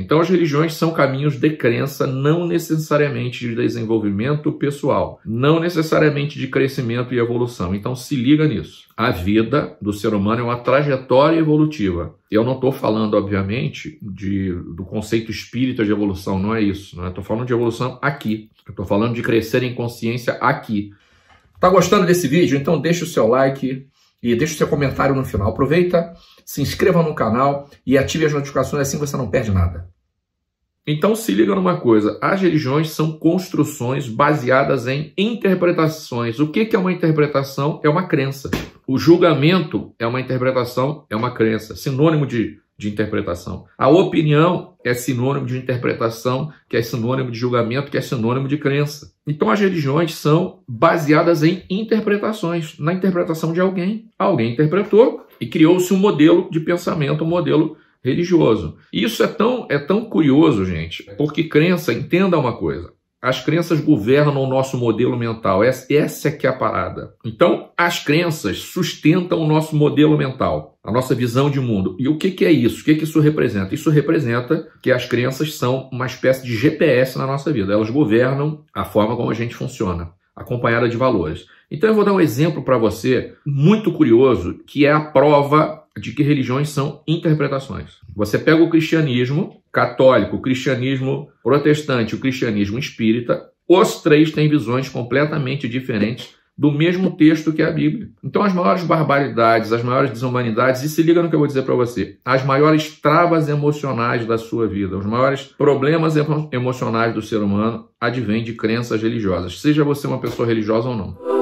Então, as religiões são caminhos de crença, não necessariamente de desenvolvimento pessoal, não necessariamente de crescimento e evolução. Então, se liga nisso. A vida do ser humano é uma trajetória evolutiva. Eu não estou falando, obviamente, de, do conceito espírita de evolução, não é isso. Não Estou é? falando de evolução aqui. Estou falando de crescer em consciência aqui. Tá gostando desse vídeo? Então deixa o seu like, e deixe o seu comentário no final. Aproveita, se inscreva no canal e ative as notificações, assim você não perde nada. Então se liga numa coisa, as religiões são construções baseadas em interpretações. O que é uma interpretação? É uma crença. O julgamento é uma interpretação, é uma crença. Sinônimo de de interpretação. A opinião é sinônimo de interpretação, que é sinônimo de julgamento, que é sinônimo de crença. Então as religiões são baseadas em interpretações, na interpretação de alguém. Alguém interpretou e criou-se um modelo de pensamento, um modelo religioso. isso é tão, é tão curioso, gente, porque crença, entenda uma coisa, as crenças governam o nosso modelo mental. Essa, essa é que é a parada. Então, as crenças sustentam o nosso modelo mental a nossa visão de mundo. E o que, que é isso? O que, que isso representa? Isso representa que as crenças são uma espécie de GPS na nossa vida. Elas governam a forma como a gente funciona, acompanhada de valores. Então eu vou dar um exemplo para você muito curioso, que é a prova de que religiões são interpretações. Você pega o cristianismo católico, o cristianismo protestante, o cristianismo espírita, os três têm visões completamente diferentes do mesmo texto que a Bíblia. Então, as maiores barbaridades, as maiores desumanidades, e se liga no que eu vou dizer para você, as maiores travas emocionais da sua vida, os maiores problemas emocionais do ser humano advêm de crenças religiosas, seja você uma pessoa religiosa ou não.